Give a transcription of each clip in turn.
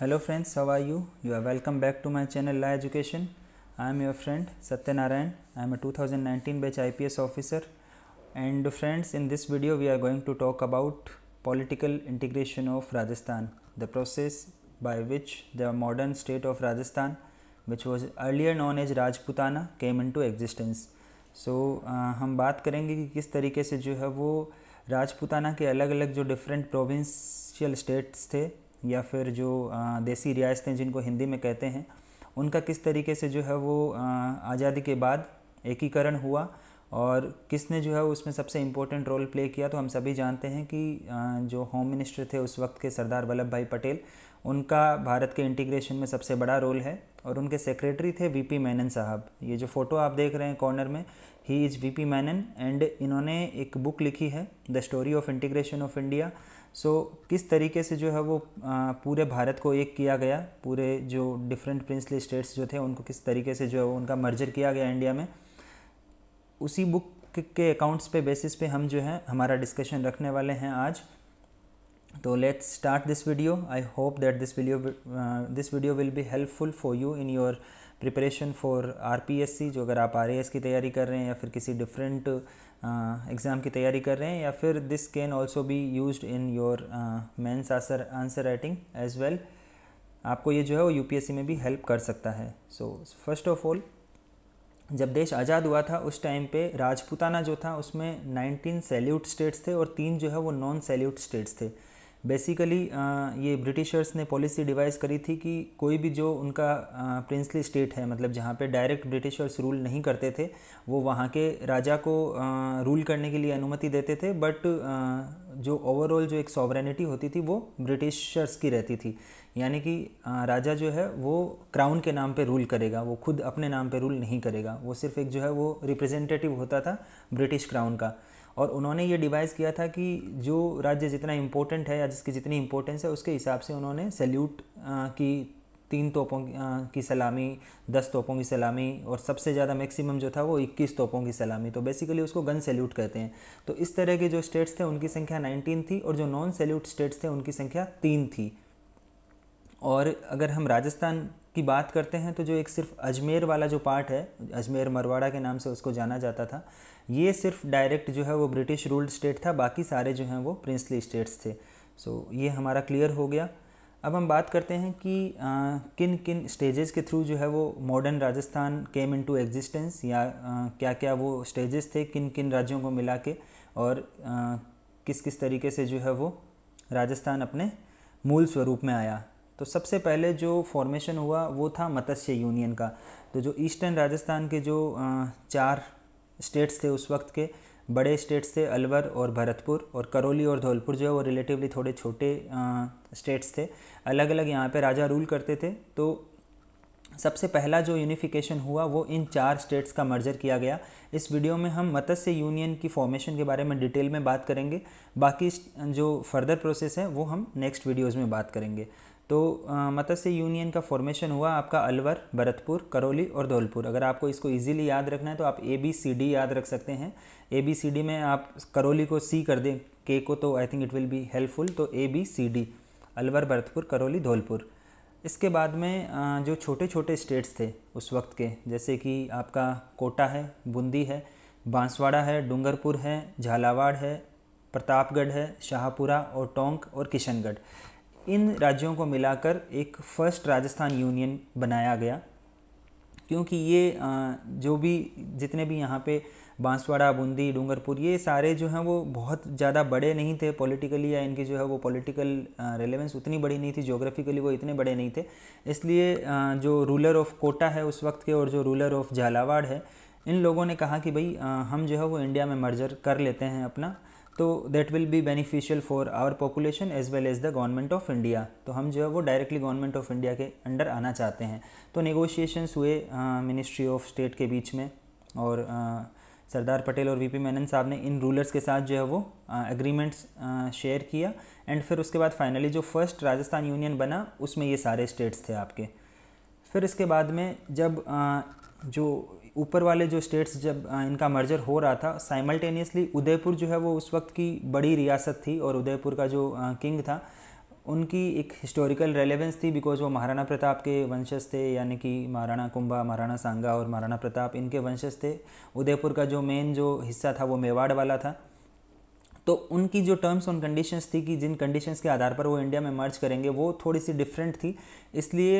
hello friends how are you you are welcome back to my channel la education I am your friend Satyanarayan I am a 2019 batch IPS officer and friends in this video we are going to talk about political integration of Rajasthan the process by which the modern state of Rajasthan which was earlier known as Rajputana came into existence so हम बात करेंगे कि किस तरीके से जो है वो राजपुताना के अलग अलग जो डिफरेंट प्रोविंशियल स्टेट्स थे या फिर जो देसी रियासतें जिनको हिंदी में कहते हैं उनका किस तरीके से जो है वो आज़ादी के बाद एकीकरण हुआ और किसने जो है उसमें सबसे इम्पोर्टेंट रोल प्ले किया तो हम सभी जानते हैं कि जो होम मिनिस्टर थे उस वक्त के सरदार वल्लभ भाई पटेल उनका भारत के इंटीग्रेशन में सबसे बड़ा रोल है और उनके सेक्रेटरी थे वीपी मैनन साहब ये जो फ़ोटो आप देख रहे हैं कॉर्नर में ही इज़ वीपी मैनन एंड इन्होंने एक बुक लिखी है the story of integration of India so so, किस तरीके से जो है वो पूरे भारत को एक किया गया पूरे जो डिफरेंट प्रिंसली स्टेट्स जो थे उनको किस तरीके से जो है वो उनका मर्जर किया गया इंडिया में उसी बुक के अकाउंट्स पे बेसिस पे हम जो है हमारा डिस्कशन रखने वाले हैं आज तो let's start this video I hope that this video this video will be helpful for you in your preparation for R जो अगर आप आर की तैयारी कर रहे हैं या फिर किसी डिफरेंट एग्ज़ाम uh, की तैयारी कर रहे हैं या फिर this can also be use in your mains answer answer writing as well आपको ये जो है वो यूपीएससी में भी हेल्प कर सकता है सो फर्स्ट ऑफ ऑल जब देश आज़ाद हुआ था उस टाइम पे राजपूताना जो था उसमें 19 सैल्यूट स्टेट्स थे और तीन जो है वो नॉन सैल्यूट स्टेट्स थे बेसिकली ये ब्रिटिशर्स ने पॉलिसी डिवाइस करी थी कि कोई भी जो उनका प्रिंसली स्टेट है मतलब जहाँ पे डायरेक्ट ब्रिटिशर्स रूल नहीं करते थे वो वहाँ के राजा को रूल करने के लिए अनुमति देते थे बट जो ओवरऑल जो एक सॉवरेनिटी होती थी वो ब्रिटिशर्स की रहती थी यानी कि राजा जो है वो क्राउन के नाम पे रूल करेगा वो खुद अपने नाम पे रूल नहीं करेगा वो सिर्फ एक जो है वो रिप्रेजेंटेटिव होता था ब्रिटिश क्राउन का और उन्होंने ये डिवाइस किया था कि जो राज्य जितना इम्पोर्टेंट है या जिसकी जितनी इम्पोर्टेंस है उसके हिसाब से उन्होंने सैल्यूट की तीन तोपों की सलामी दस तोपों की सलामी और सबसे ज़्यादा मैक्सिमम जो था वो इक्कीस तोपों की सलामी तो बेसिकली उसको गन सैल्यूट कहते हैं तो इस तरह के जो स्टेट्स थे उनकी संख्या नाइनटीन थी और जो नॉन सैल्यूट स्टेट्स थे उनकी संख्या तीन थी और अगर हम राजस्थान की बात करते हैं तो जो एक सिर्फ अजमेर वाला जो पार्ट है अजमेर मरवाड़ा के नाम से उसको जाना जाता था ये सिर्फ डायरेक्ट जो है वो ब्रिटिश रूल्ड स्टेट था बाकी सारे जो हैं वो प्रिंसली स्टेट्स थे सो so, ये हमारा क्लियर हो गया अब हम बात करते हैं कि आ, किन किन स्टेजेस के थ्रू जो है वो modern Rajasthan came into existence या आ, क्या क्या वो स्टेजेस थे किन किन राज्यों को मिला के और आ, किस किस तरीके से जो है वो राजस्थान अपने मूल स्वरूप में आया तो सबसे पहले जो फॉर्मेशन हुआ वो था मत्स्य यूनियन का तो जो ईस्टर्न राजस्थान के जो चार स्टेट्स थे उस वक्त के बड़े स्टेट्स थे अलवर और भरतपुर और करौली और धौलपुर जो है वो रिलेटिवली थोड़े छोटे स्टेट्स थे अलग अलग यहाँ पे राजा रूल करते थे तो सबसे पहला जो यूनिफिकेशन हुआ वो इन चार स्टेट्स का मर्जर किया गया इस वीडियो में हम मत्स्य यूनियन की फॉर्मेशन के बारे में डिटेल में बात करेंगे बाकी जो फर्दर प्रोसेस है वो हम नेक्स्ट वीडियोज़ में बात करेंगे तो मत्स्य यूनियन का फॉर्मेशन हुआ आपका अलवर भरतपुर करौली और धौलपुर अगर आपको इसको इजीली याद रखना है तो आप ए बी सी डी याद रख सकते हैं ए बी सी डी में आप करौली को सी कर दें के को तो I think it will be helpful तो A B C D Alwar Bharatpur Karauli Dholpur इसके बाद में जो छोटे छोटे स्टेट्स थे उस वक्त के जैसे कि आपका कोटा है बूंदी है बांसवाड़ा है डूंगरपुर है झालावाड़ है प्रतापगढ़ है शाहपुरा और टोंक और किशनगढ़ इन राज्यों को मिलाकर एक फर्स्ट राजस्थान यूनियन बनाया गया क्योंकि ये जो भी जितने भी यहाँ पे बांसवाड़ा बूंदी डूंगरपुर ये सारे जो हैं वो बहुत ज़्यादा बड़े नहीं थे पॉलिटिकली या इनकी जो है वो पॉलिटिकल रेलेवेंस उतनी बड़ी नहीं थी जोग्राफिकली वो इतने बड़े नहीं थे इसलिए जो रूलर ऑफ कोटा है उस वक्त के और जो रूलर ऑफ झालावाड़ है इन लोगों ने कहा कि भाई हम जो है वो इंडिया में मर्जर कर लेते हैं अपना तो that will be beneficial for our population as well as the government of India तो हम जो है वो डायरेक्टली गवर्नमेंट ऑफ इंडिया के अंडर आना चाहते हैं तो नेगोशिएशंस हुए मिनिस्ट्री ऑफ स्टेट के बीच में और सरदार पटेल और वीपी मेनन साहब ने इन रूलर्स के साथ जो है वो एग्रीमेंट्स शेयर किया एंड फिर उसके बाद फाइनली जो फर्स्ट राजस्थान यूनियन बना उसमें ये सारे स्टेट्स थे आपके फिर इसके बाद में जब आ, जो ऊपर वाले जो स्टेट्स जब इनका मर्जर हो रहा था साइमल्टेनियसली उदयपुर जो है वो उस वक्त की बड़ी रियासत थी और उदयपुर का जो किंग था उनकी एक हिस्टोरिकल रेलेवेंस थी बिकॉज वो महाराणा प्रताप के वंशज थे यानी कि महाराणा कुंभा महाराणा सांगा और महाराणा प्रताप इनके वंशज थे उदयपुर का जो मेन जो हिस्सा था वो मेवाड़ वाला था तो उनकी जो टर्म्स और कंडीशंस थी कि जिन कंडीशंस के आधार पर वो इंडिया में मर्ज करेंगे वो थोड़ी सी डिफरेंट थी इसलिए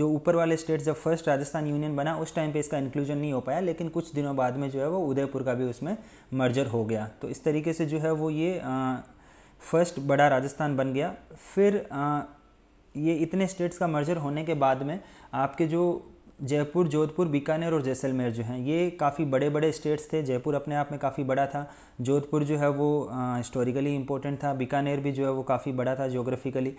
जो ऊपर वाले स्टेट जब फर्स्ट राजस्थान यूनियन बना उस टाइम पे इसका इंक्लूजन नहीं हो पाया लेकिन कुछ दिनों बाद में जो है वो उदयपुर का भी उसमें मर्जर हो गया तो इस तरीके से जो है वो ये फर्स्ट बड़ा राजस्थान बन गया फिर ये इतने स्टेट्स का मर्जर होने के बाद में आपके जो जयपुर जोधपुर बीकानेर और जैसलमेर जो हैं ये काफ़ी बड़े बड़े स्टेट्स थे जयपुर अपने आप में काफ़ी बड़ा था जोधपुर जो है वो हिस्टोरिकली इम्पोर्टेंट था बीकानेर भी जो है वो काफ़ी बड़ा था जोग्राफिकली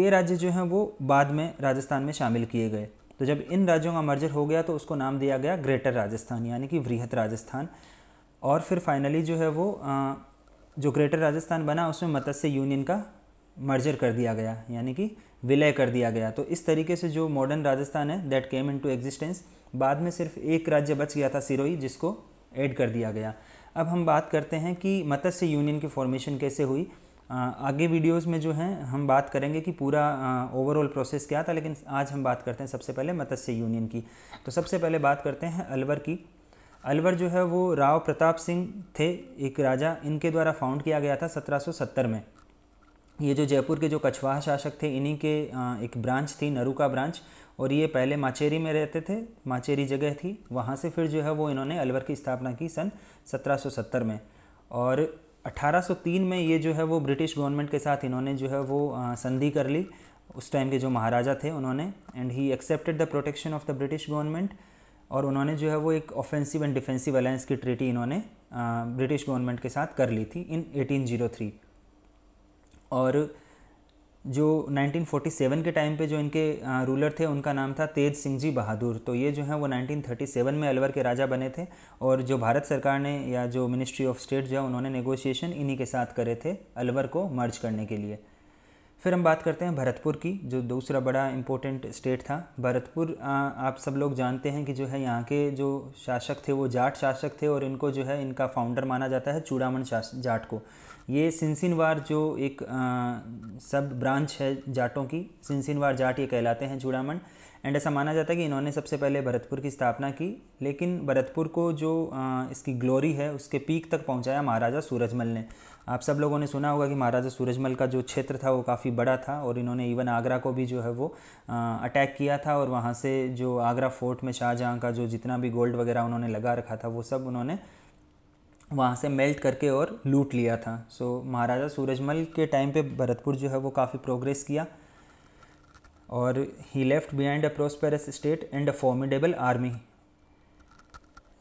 ये राज्य जो हैं वो बाद में राजस्थान में शामिल किए गए तो जब इन राज्यों का मर्जर हो गया तो उसको नाम दिया गया ग्रेटर राजस्थान यानी कि वृहत राजस्थान और फिर फाइनली जो है वो जो ग्रेटर राजस्थान बना उसमें मत्स्य यूनियन का मर्जर कर दिया गया यानी कि विलय कर दिया गया तो इस तरीके से जो मॉडर्न राजस्थान है that came into existence बाद में सिर्फ एक राज्य बच गया था सिरोही जिसको ऐड कर दिया गया अब हम बात करते हैं कि मत्स्य यूनियन की फॉर्मेशन कैसे हुई आगे वीडियोस में जो है हम बात करेंगे कि पूरा ओवरऑल प्रोसेस क्या था लेकिन आज हम बात करते हैं सबसे पहले मत्स्य यूनियन की तो सबसे पहले बात करते हैं अलवर की अलवर जो है वो राव प्रताप सिंह थे एक राजा इनके द्वारा फाउंड किया गया था 1770 में ये जो जयपुर के जो कछवाहा शासक थे इन्हीं के एक ब्रांच थी नरू का ब्रांच और ये पहले माचेरी में रहते थे माचेरी जगह थी वहाँ से फिर जो है वो इन्होंने अलवर की स्थापना की सन 1770 में और 1803 में ये जो है वो ब्रिटिश गवर्नमेंट के साथ इन्होंने जो है वो संधि कर ली उस टाइम के जो महाराजा थे उन्होंने and he accepted the protection of the British government और उन्होंने जो है वो एक ऑफेंसिव एंड डिफेंसिव अलायंस की ट्रीटी इन्होंने ब्रिटिश गवर्नमेंट के साथ कर ली थी इन 1803 और जो 1947 के टाइम पे जो इनके रूलर थे उनका नाम था तेज सिंह जी बहादुर तो ये जो है वो 1937 में अलवर के राजा बने थे और जो भारत सरकार ने या जो मिनिस्ट्री ऑफ स्टेट जो है उन्होंने नेगोशिएशन इन्हीं के साथ करे थे अलवर को मर्ज करने के लिए फिर हम बात करते हैं भरतपुर की जो दूसरा बड़ा इम्पोर्टेंट स्टेट था भरतपुर आप सब लोग जानते हैं कि जो है यहाँ के जो शासक थे वो जाट शासक थे और इनको जो है इनका फाउंडर माना जाता है चूड़ामन जाट को ये सिंसिनवार जो एक सब ब्रांच है जाटों की सिंसिनवार जाट ये कहलाते हैं चूडामण एंड ऐसा माना जाता है कि इन्होंने सबसे पहले भरतपुर की स्थापना की लेकिन भरतपुर को जो इसकी ग्लोरी है उसके पीक तक पहुंचाया महाराजा सूरजमल ने आप सब लोगों ने सुना होगा कि महाराजा सूरजमल का जो क्षेत्र था वो काफ़ी बड़ा था और इन्होंने इवन आगरा को भी जो है वो अटैक किया था और वहाँ से जो आगरा फोर्ट में शाहजहाँ का जो जितना भी गोल्ड वगैरह उन्होंने लगा रखा था वो सब उन्होंने वहाँ से मेल्ट करके और लूट लिया था सो महाराजा सूरजमल के टाइम पर भरतपुर जो है वो काफ़ी प्रोग्रेस किया और he left behind a prosperous state and a formidable army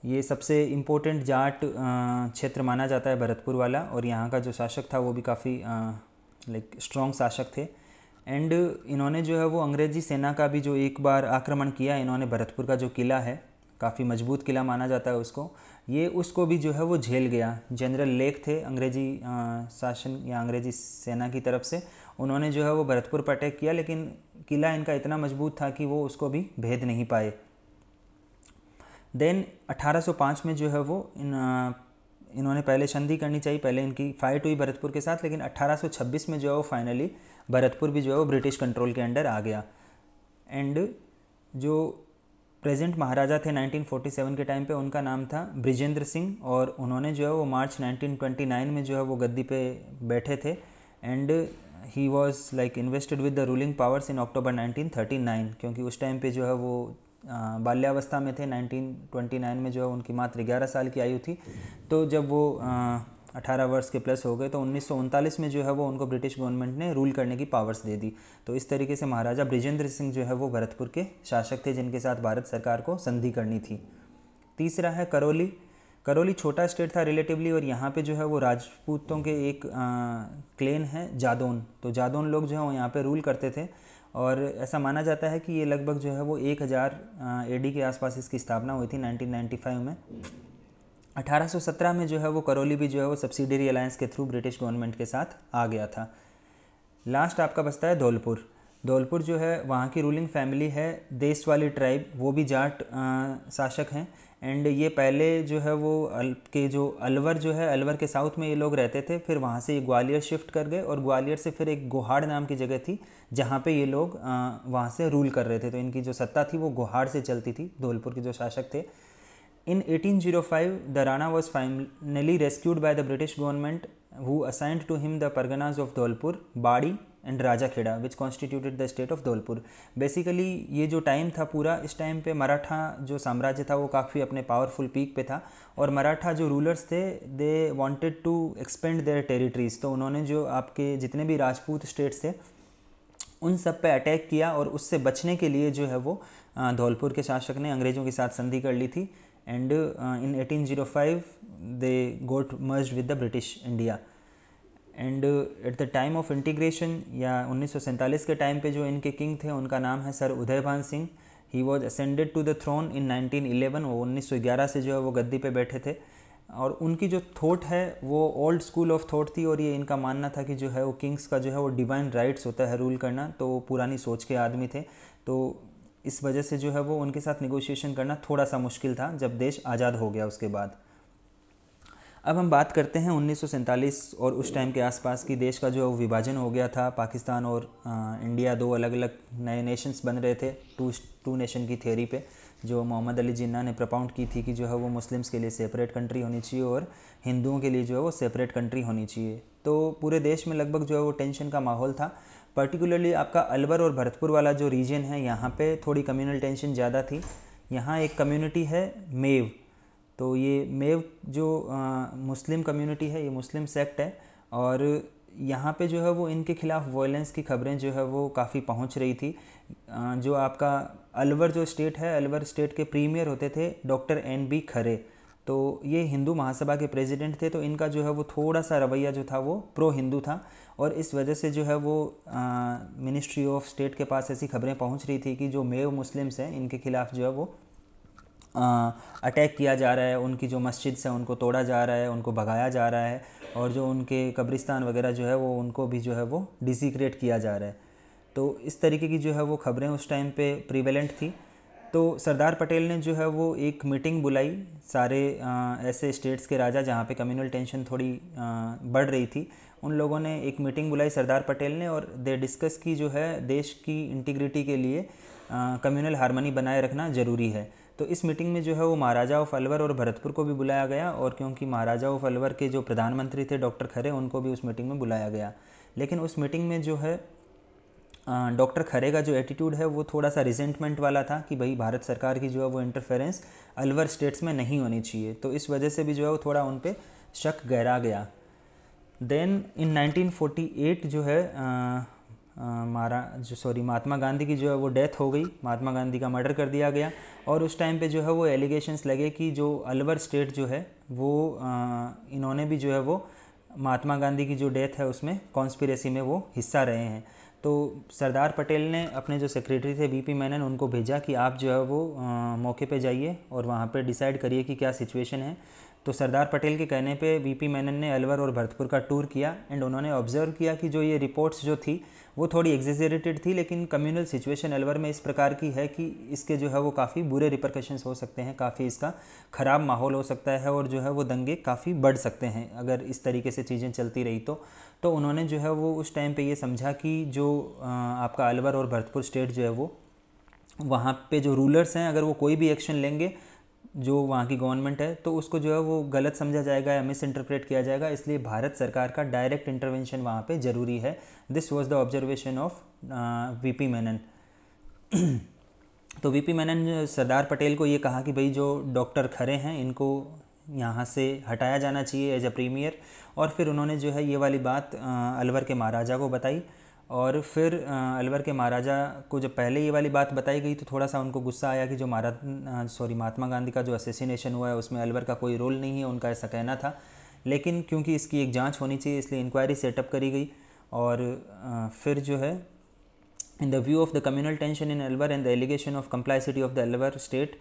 ये सबसे इम्पोर्टेंट जाट क्षेत्र माना जाता है भरतपुर वाला और यहाँ का जो शासक था वो भी काफ़ी लाइक स्ट्रॉन्ग शासक थे एंड इन्होंने जो है वो अंग्रेजी सेना का भी जो एक बार आक्रमण किया इन्होंने भरतपुर का जो किला है काफ़ी मजबूत किला माना जाता है उसको ये उसको भी जो है वो झेल गया जनरल लेक थे अंग्रेजी शासन या अंग्रेजी सेना की तरफ से उन्होंने जो है वो भरतपुर पर अटैक किया लेकिन किला इनका इतना मजबूत था कि वो उसको भी भेद नहीं पाए देन 1805 में जो है वो इन इन्होंने पहले संधि करनी चाहिए पहले इनकी फाइट हुई भरतपुर के साथ लेकिन 1826 में जो है वो फाइनली भरतपुर भी जो है वो ब्रिटिश कंट्रोल के अंडर आ गया एंड जो प्रेजेंट महाराजा थे 1947 के टाइम पे उनका नाम था ब्रिजेंद्र सिंह और उन्होंने जो है वो मार्च 1929 में जो है वो गद्दी पे बैठे थे and he was like invested with the ruling powers in October 1939 क्योंकि उस टाइम पे जो है वो बाल्यावस्था में थे 1929 में जो है उनकी मात्र 11 साल की आयु थी तो जब वो अठारह वर्ष के प्लस हो गए तो उन्नीस में जो है वो उनको ब्रिटिश गवर्नमेंट ने रूल करने की पावर्स दे दी तो इस तरीके से महाराजा ब्रिजेंद्र सिंह जो है वो भरतपुर के शासक थे जिनके साथ भारत सरकार को संधि करनी थी तीसरा है करौली करौली छोटा स्टेट था रिलेटिवली और यहाँ पे जो है वो राजपूतों के एक क्लेन है जादौन तो जादौन लोग जो है वो यहाँ पे रूल करते थे और ऐसा माना जाता है कि ये लगभग जो है वो एक हज़ार एडी के आसपास इसकी स्थापना हुई थी 1995 में 1817 में जो है वो करौली भी जो है वो सब्सिडरी अलायंस के थ्रू ब्रिटिश गवर्नमेंट के साथ आ गया था लास्ट आपका बसता है धौलपुर धौलपुर जो है वहाँ की रूलिंग फैमिली है देश वाली ट्राइब वो भी जाट आ, शासक हैं एंड ये पहले जो है वो अल, के जो अलवर जो है अलवर के साउथ में ये लोग रहते थे फिर वहाँ से ये ग्वालियर शिफ्ट कर गए और ग्वालियर से फिर एक गोहाड़ नाम की जगह थी जहाँ पे ये लोग वहाँ से रूल कर रहे थे तो इनकी जो सत्ता थी वो गोहाड़ से चलती थी धौलपुर के जो शासक थे zero 1805, the Rana was finally rescued by the British government who assigned to him the parganas of Dholpur Bari and Rajakhera which constituted the state of Dholpur basically ये जो टाइम था पूरा इस टाइम पे मराठा जो साम्राज्य था वो काफ़ी अपने पावरफुल पीक पे था और मराठा जो रूलर्स थे they wanted to expand their territories तो उन्होंने जो आपके जितने भी राजपूत स्टेट्स थे उन सब पे अटैक किया और उससे बचने के लिए जो है वो धौलपुर के शासक ने अंग्रेज़ों के साथ संधि कर ली थी and in 1805 they got merge with the British India and at the time of integration या उन्नीस के टाइम पे जो इनके किंग थे उनका नाम है sir Udaybhan Singh he was ascended to the throne in 1911 वो 1911 से जो है वो गद्दी पे बैठे थे और उनकी जो थॉट है वो ओल्ड स्कूल ऑफ थॉट थी और ये इनका मानना था कि जो है वो किंग्स का जो है वो डिवाइन राइट्स होता है रूल करना तो वो पुरानी सोच के आदमी थे तो इस वजह से जो है वो उनके साथ निगोशिएशन करना थोड़ा सा मुश्किल था जब देश आज़ाद हो गया उसके बाद अब हम बात करते हैं उन्नीस और उस टाइम के आसपास की देश का जो विभाजन हो गया था पाकिस्तान और आ, इंडिया दो अलग अलग नए नेशंस बन रहे थे टू टू नेशन की थ्योरी पे जो मोहम्मद अली जिन्ना ने प्रपाउंड की थी कि जो है वो मुस्लिम्स के लिए सेपरेट कंट्री होनी चाहिए और हिंदुओं के लिए जो है वो सेपरेट कंट्री होनी चाहिए तो पूरे देश में लगभग जो है वो टेंशन का माहौल था पर्टिकुलरली आपका अलवर और भरतपुर वाला जो रीजन है यहाँ पे थोड़ी कम्युनल टेंशन ज़्यादा थी यहाँ एक कम्युनिटी है मेव तो ये मेव जो आ, मुस्लिम कम्युनिटी है ये मुस्लिम सेक्ट है और यहाँ पे जो है वो इनके खिलाफ वॉयलेंस की खबरें जो है वो काफ़ी पहुँच रही थी आ, जो आपका अलवर जो स्टेट है अलवर स्टेट के प्रीमियर होते थे डॉक्टर एन बी खरे तो ये हिंदू महासभा के प्रेसिडेंट थे तो इनका जो है वो थोड़ा सा रवैया जो था वो प्रो हिंदू था और इस वजह से जो है वो मिनिस्ट्री ऑफ स्टेट के पास ऐसी खबरें पहुंच रही थी कि जो मेव मुस्लिम्स हैं इनके खिलाफ जो है वो अटैक किया जा रहा है उनकी जो मस्जिद है उनको तोड़ा जा रहा है उनको भगाया जा रहा है और जो उनके कब्रिस्तान वगैरह जो है वो उनको भी जो है वो डिसीक्रेट किया जा रहा है तो इस तरीके की जो है वो खबरें उस टाइम पे प्रिवेलेंट थी तो सरदार पटेल ने जो है वो एक मीटिंग बुलाई सारे आ, ऐसे स्टेट्स के राजा जहाँ पे कम्युनल टेंशन थोड़ी आ, बढ़ रही थी उन लोगों ने एक मीटिंग बुलाई सरदार पटेल ने और दे डिस्कस की जो है देश की इंटीग्रिटी के लिए कम्युनल हारमोनी बनाए रखना ज़रूरी है तो इस मीटिंग में जो है वो महाराजा ऑफ अलवर और भरतपुर को भी बुलाया गया और क्योंकि महाराजा ऑफ अलवर के जो प्रधानमंत्री थे डॉक्टर खरे उनको भी उस मीटिंग में बुलाया गया लेकिन उस मीटिंग में जो है डॉक्टर खरे का जो एटीट्यूड है वो थोड़ा सा रिजेंटमेंट वाला था कि भाई भारत सरकार की जो है वो इंटरफेरेंस अलवर स्टेट्स में नहीं होनी चाहिए तो इस वजह से भी जो है वो थोड़ा उन पर शक गहरा गया देन इन 1948 जो है मारा जो सॉरी महात्मा गांधी की जो है वो डेथ हो गई महात्मा गांधी का मर्डर कर दिया गया और उस टाइम पे जो है वो एलिगेशंस लगे कि जो अलवर स्टेट जो है वो इन्होंने भी जो है वो महात्मा गांधी की जो डेथ है उसमें कॉन्स्पिरेसी में वो हिस्सा रहे हैं तो सरदार पटेल ने अपने जो सेक्रेटरी थे बीपी मैनन उनको भेजा कि आप जो है वो आ, मौके पे जाइए और वहाँ पे डिसाइड करिए कि क्या सिचुएशन है तो सरदार पटेल के कहने पे बीपी मैनन ने अलवर और भरतपुर का टूर किया एंड उन्होंने ऑब्जर्व किया कि जो ये रिपोर्ट्स जो थी वो थोड़ी एग्जेजरेटेड थी लेकिन कम्युनल सिचुएशन अलवर में इस प्रकार की है कि इसके जो है वो काफ़ी बुरे रिप्रकशंस हो सकते हैं काफ़ी इसका ख़राब माहौल हो सकता है और जो है वो दंगे काफ़ी बढ़ सकते हैं अगर इस तरीके से चीज़ें चलती रही तो तो उन्होंने जो है वो उस टाइम पे ये समझा कि जो आपका अलवर और भरतपुर स्टेट जो है वो वहाँ पे जो रूलर्स हैं अगर वो कोई भी एक्शन लेंगे जो वहाँ की गवर्नमेंट है तो उसको जो है वो गलत समझा जाएगा या मिस इंटरप्रेट किया जाएगा इसलिए भारत सरकार का डायरेक्ट इंटरवेंशन वहाँ पे ज़रूरी है this was the observation of V P Menon तो वी पी मेनन सरदार पटेल को ये कहा कि भाई जो डॉक्टर खरे हैं इनको यहाँ से हटाया जाना चाहिए एज अ प्रीमियर और फिर उन्होंने जो है ये वाली बात uh, अलवर के महाराजा को बताई और फिर अलवर के महाराजा को जब पहले ये वाली बात बताई गई तो थोड़ा सा उनको गुस्सा आया कि जो महाराज सॉरी महात्मा गांधी का जो असेसिनेशन हुआ है उसमें अलवर का कोई रोल नहीं है उनका ऐसा कहना था लेकिन क्योंकि इसकी एक जांच होनी चाहिए इसलिए इंक्वायरी सेटअप करी गई और फिर जो है in the view of the communal tension in Alwar and the allegation of complicity of the Alwar state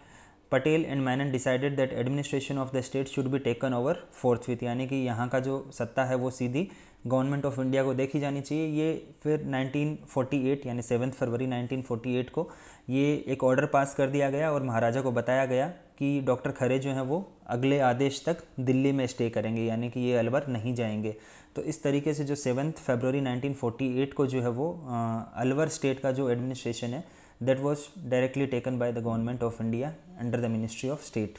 Patel and Menon decided that administration of the state should be taken over forthwith यानी कि यहाँ का जो सत्ता है वो सीधी गवर्नमेंट ऑफ इंडिया को देखी जानी चाहिए ये फिर 1948 यानी सेवन फरवरी 1948 को ये एक ऑर्डर पास कर दिया गया और महाराजा को बताया गया कि डॉक्टर खरे जो हैं वो अगले आदेश तक दिल्ली में स्टे करेंगे यानी कि ये अलवर नहीं जाएंगे तो इस तरीके से जो सेवन्थ फरवरी 1948 को जो है वो अलवर स्टेट का जो एडमिनिस्ट्रेशन है that was directly taken by the government of India under the ministry of state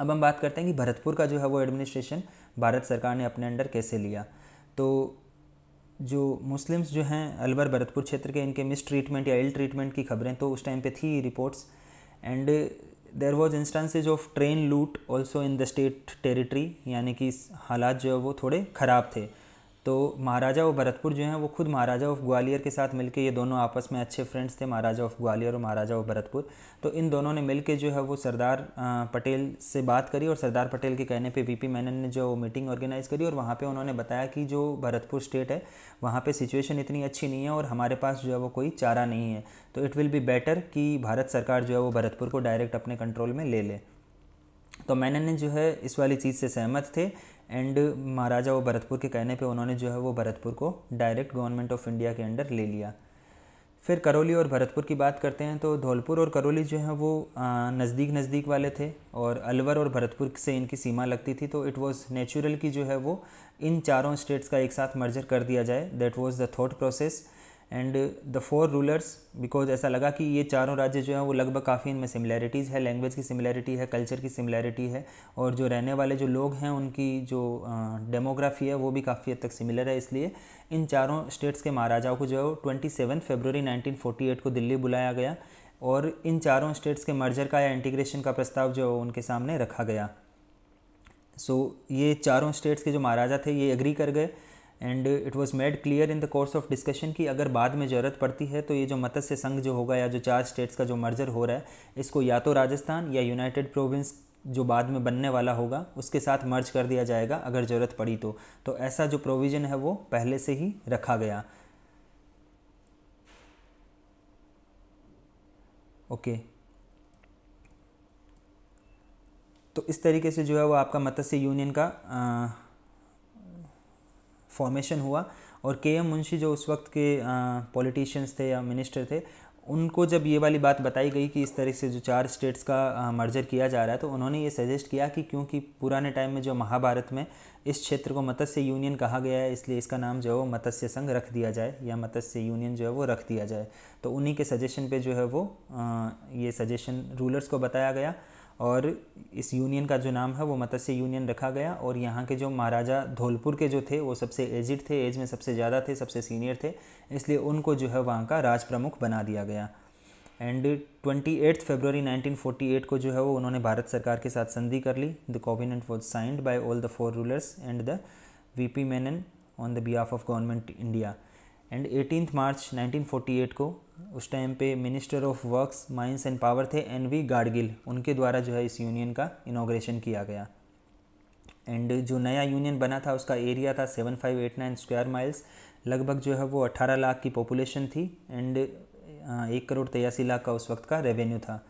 अब हम बात करते हैं कि भरतपुर का जो है वो एडमिनिस्ट्रेशन भारत सरकार ने अपने अंडर कैसे लिया तो जो मुस्लिम्स जो हैं अलवर भरतपुर क्षेत्र के इनके मिस ट्रीटमेंट या इल ट्रीटमेंट की खबरें तो उस टाइम पे थी reports and there was instances of train लूट also in the state territory यानी कि हालात जो है वो थोड़े ख़राब थे तो महाराजा ऑफ भरतपुर जो हैं वो खुद महाराजा ऑफ ग्वालियर के साथ मिलके ये दोनों आपस में अच्छे फ्रेंड्स थे महाराजा ऑफ ग्वालियर और महाराजा ऑफ भरतपुर तो इन दोनों ने मिलके जो है वो सरदार पटेल से बात करी और सरदार पटेल के कहने पे वीपी मैनन ने जो मीटिंग ऑर्गेनाइज़ करी और वहाँ पे उन्होंने बताया कि जो भरतपुर स्टेट है वहाँ पर सिचुएशन इतनी अच्छी नहीं है और हमारे पास जो है वो कोई चारा नहीं है तो इट विल बी बेटर कि भारत सरकार जो है वो भरतपुर को डायरेक्ट अपने कंट्रोल में ले लें तो मैनन ने जो है इस वाली चीज़ से सहमत थे एंड महाराजा वो भरतपुर के कहने पे उन्होंने जो है वो भरतपुर को डायरेक्ट गवर्नमेंट ऑफ इंडिया के अंडर ले लिया फिर करौली और भरतपुर की बात करते हैं तो धौलपुर और करौली जो है वो नज़दीक नज़दीक वाले थे और अलवर और भरतपुर से इनकी सीमा लगती थी तो इट वाज नेचुरल कि जो है वो इन चारों स्टेट्स का एक साथ मर्जर कर दिया जाए that was the thought process and the four rulers because ऐसा लगा कि ये चारों राज्य जो हैं वो लगभग काफ़ी इनमें सिमिलैरिटीज़ है लैंग्वेज की सिमिलैरिटी है कल्चर की सिमिलैरिटी है और जो रहने वाले जो लोग हैं उनकी जो डेमोग्राफी है वो भी काफ़ी हद तक सिमिलर है इसलिए इन चारों स्टेट्स के महाराजाओं को जो है ट्वेंटी सेवन फेबररी नाइनटीन को दिल्ली बुलाया गया और इन चारों स्टेट्स के मर्जर का या इंटीग्रेशन का प्रस्ताव जो उनके सामने रखा गया सो so, ये चारों स्टेट्स के जो महाराजा थे ये एग्री कर गए and it was made clear in the course of discussion कि अगर बाद में ज़रूरत पड़ती है तो ये जो मत्स्य संघ जो होगा या जो चार स्टेट्स का जो मर्जर हो रहा है इसको या तो राजस्थान या यूनाइटेड प्रोविंस जो बाद में बनने वाला होगा उसके साथ मर्ज कर दिया जाएगा अगर ज़रूरत पड़ी तो तो ऐसा जो प्रोविज़न है वो पहले से ही रखा गया ओके तो इस तरीके से जो है वो आपका मत्स्य यूनियन का आ, फॉर्मेशन हुआ और के एम मुंशी जो उस वक्त के पॉलिटिशियंस थे या मिनिस्टर थे उनको जब ये वाली बात बताई गई कि इस तरह से जो चार स्टेट्स का मर्जर किया जा रहा है तो उन्होंने ये सजेस्ट किया कि क्योंकि पुराने टाइम में जो महाभारत में इस क्षेत्र को मत्स्य यूनियन कहा गया है इसलिए इसका नाम जो है वो मत्स्य संघ रख दिया जाए या मत्स्य यूनियन जो है वो रख दिया जाए तो उन्हीं के सजेशन पे जो है वो ये सजेशन रूलर्स को बताया गया और इस यूनियन का जो नाम है वो मत्स्य यूनियन रखा गया और यहाँ के जो महाराजा धौलपुर के जो थे वो सबसे एजिड थे एज में सबसे ज़्यादा थे सबसे सीनियर थे इसलिए उनको जो है वहाँ का राज प्रमुख बना दिया गया and twenty eighth February eight को जो है वो उन्होंने भारत सरकार के साथ संधि कर ली the covenant was signed by all the four rulers and the V P Menon on the behalf of government India and eighteen March 1948 को उस टाइम पे minister of works mines and power थे एन वी गाडगिल उनके द्वारा जो है इस union का इनाग्रेशन किया गया एंड जो नया यूनियन बना था उसका एरिया था 7589 स्क्वायर माइल्स लगभग जो है वो 18 लाख की पॉपुलेशन थी एंड एक करोड़ तेयासी लाख का उस वक्त का रेवेन्यू था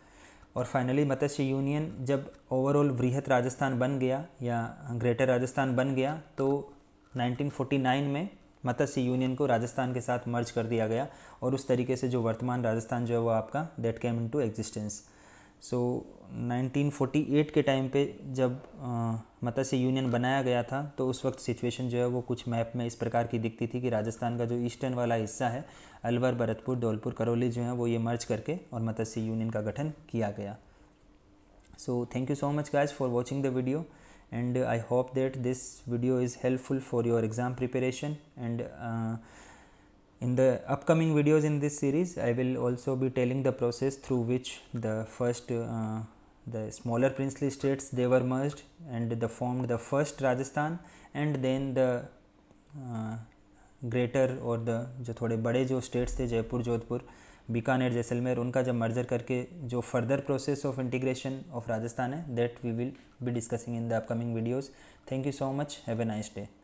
और फाइनली मत्स्य यूनियन जब ओवरऑल वृहत राजस्थान बन गया या ग्रेटर राजस्थान बन गया तो 1949 में मत्स्य यूनियन को राजस्थान के साथ मर्ज कर दिया गया और उस तरीके से जो वर्तमान राजस्थान जो है वो आपका that came into existence so 1948 के टाइम पे जब मत्स्य यूनियन बनाया गया था तो उस वक्त सिचुएशन जो है वो कुछ मैप में इस प्रकार की दिखती थी कि राजस्थान का जो ईस्टर्न वाला हिस्सा है अलवर भरतपुर धौलपुर करौली जो है वो ये मर्ज करके और मत्स्य यूनियन का गठन किया गया so thank you so much guys for watching the video and I hope that this video is helpful for your exam preparation and uh, in the upcoming videos in this series I will also be telling the process through which the first uh, the smaller princely states they were merged and they formed the first Rajasthan and then the uh, greater or the, जो थोड़े बड़े जो states थे जयपुर जोधपुर बीकानेर जैसलमेर उनका जब merger करके जो further process of integration of Rajasthan है that we will be discussing in the upcoming videos thank you so much have a nice day